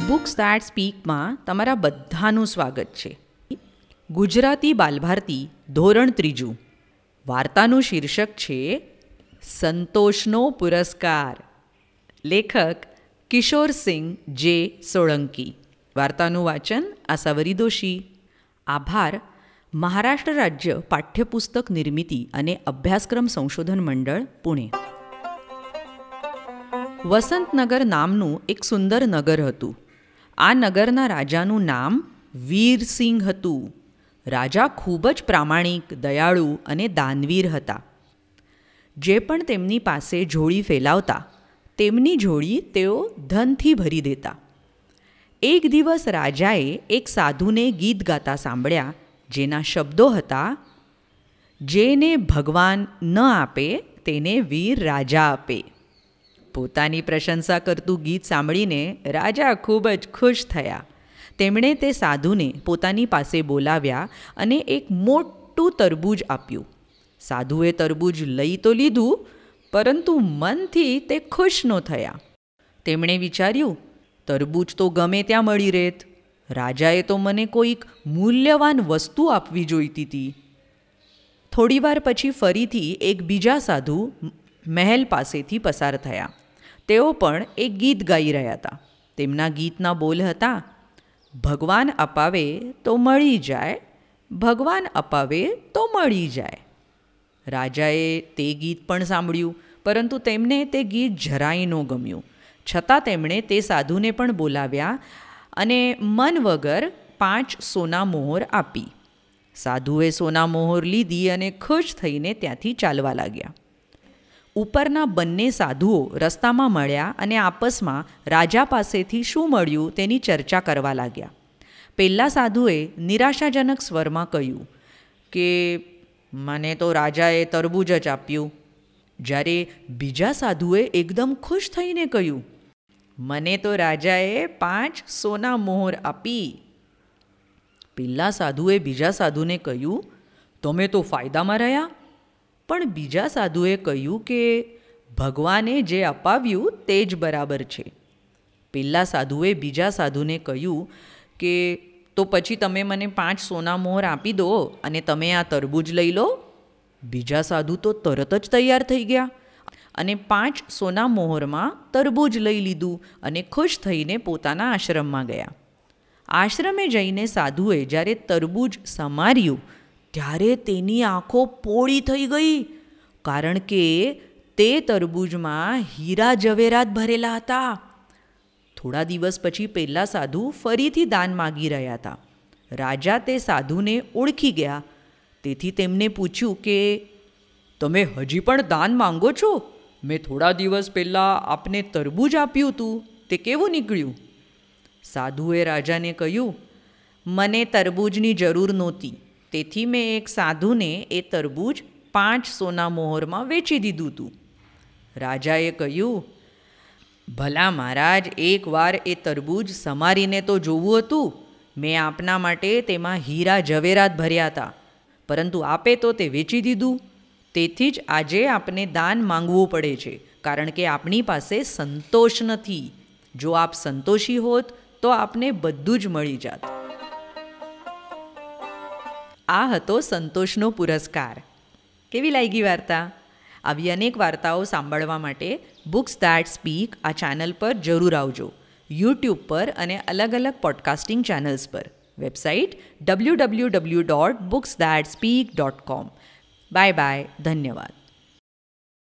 books that સ્પીકમાં તમારા બધાનું સ્વાગત છે ગુજરાતી બાલભારતી ધોરણ ત્રીજું વાર્તાનું શીર્ષક છે સંતોષનો પુરસ્કાર લેખક કિશોર કિશોરસિંહ જે સોળંકી વાર્તાનું વાચન આસાવરી દોશી આભાર મહારાષ્ટ્ર રાજ્ય પાઠ્યપુસ્તક નિર્મિતિ અને અભ્યાસક્રમ સંશોધન મંડળ પુણે વસંતનગર નામનું એક સુંદર નગર હતું આ નગરના રાજાનું નામ વીરસિંહ હતું રાજા ખૂબ જ પ્રામાણિક દયાળુ અને દાનવીર હતા જે પણ તેમની પાસે જોડી ફેલાવતા તેમની જોડી તેઓ ધનથી ભરી દેતા એક દિવસ રાજાએ એક સાધુને ગીત ગાતા સાંભળ્યા જેના શબ્દો હતા જેને ભગવાન ન આપે તેને વીર રાજા આપે પોતાની પ્રશંસા કરતું ગીત સાંભળીને રાજા ખૂબ જ ખુશ થયા તેમણે તે સાધુને પોતાની પાસે બોલાવ્યા અને એક મોટું તરબૂજ આપ્યું સાધુએ તરબૂજ લઈ તો લીધું પરંતુ મનથી તે ખુશ ન થયા તેમણે વિચાર્યું તરબૂજ તો ગમે ત્યાં મળી રહેત રાજાએ તો મને કોઈક મૂલ્યવાન વસ્તુ આપવી જોઈતી હતી થોડીવાર પછી ફરીથી એક બીજા સાધુ મહેલ પાસેથી પસાર થયા તેઓ પણ એક ગીત ગાઈ રહ્યા હતા તેમના ગીતના બોલ હતા ભગવાન અપાવે તો મળી જાય ભગવાન અપાવે તો મળી જાય રાજાએ તે ગીત પણ સાંભળ્યું પરંતુ તેમને તે ગીત જરાય ન ગમ્યું છતાં તેમણે તે સાધુને પણ બોલાવ્યા અને મન વગર પાંચ સોના મોહર આપી સાધુએ સોના મોહર લીધી અને ખુશ થઈને ત્યાંથી ચાલવા લાગ્યા ઉપરના બંને સાધુઓ રસ્તામાં મળ્યા અને આપસમાં રાજા પાસેથી શું મળ્યું તેની ચર્ચા કરવા લાગ્યા પહેલા સાધુએ નિરાશાજનક સ્વરમાં કહ્યું કે મને તો રાજાએ તરબૂજ જ આપ્યું જ્યારે બીજા સાધુએ એકદમ ખુશ થઈને કહ્યું મને તો રાજાએ પાંચ સોના મોહર આપી પહેલા સાધુએ બીજા સાધુને કહ્યું તમે તો ફાયદામાં રહ્યા પણ બીજા સાધુએ કહ્યું કે ભગવાને જે અપાવ્યું તે જ બરાબર છે પેલા સાધુએ બીજા સાધુને કહ્યું કે તો પછી તમે મને પાંચ સોના મોહર આપી દો અને તમે આ તરબૂજ લઈ લો બીજા સાધુ તો તરત જ તૈયાર થઈ ગયા અને પાંચ સોના મોહરમાં તરબૂજ લઈ લીધું અને ખુશ થઈને પોતાના આશ્રમમાં ગયા આશ્રમે જઈને સાધુએ જ્યારે તરબૂજ સમાર્યું ત્યારે તેની આંખો પોળી થઈ ગઈ કારણ કે તે તરબૂજમાં હીરા જવેરાત ભરેલા હતા થોડા દિવસ પછી પહેલાં સાધુ ફરીથી દાન માગી રહ્યા હતા રાજા તે સાધુને ઓળખી ગયા તેથી તેમને પૂછ્યું કે તમે હજી પણ દાન માંગો છો મેં થોડા દિવસ પહેલાં આપને તરબૂજ આપ્યું હતું તે કેવું નીકળ્યું સાધુએ રાજાને કહ્યું મને તરબૂજની જરૂર નહોતી તેથી મેં એક સાધુને એ તરબૂચ પાંચ સોના મોહરમાં વેચી દીધું હતું રાજાએ કહ્યું ભલા મહારાજ એકવાર એ તરબૂજ સમારીને તો જોવું હતું મેં આપના માટે તેમાં હીરા ઝવેરાત ભર્યા હતા પરંતુ આપે તો તે વેચી દીધું તેથી જ આજે આપને દાન માંગવું પડે છે કારણ કે આપણી પાસે સંતોષ નથી જો આપ સંતોષી હોત તો આપને બધું જ મળી જાત આ હતો સંતોષનો પુરસ્કાર કેવી લાગી વાર્તા આવી અનેક વાર્તાઓ સાંભળવા માટે બુક્સ દેટ સ્પીક આ ચેનલ પર જરૂર આવજો યુટ્યુબ પર અને અલગ અલગ પોડકાસ્ટિંગ ચેનલ્સ પર website W W W dot books that speak dot com bye bye ધન્યવાદ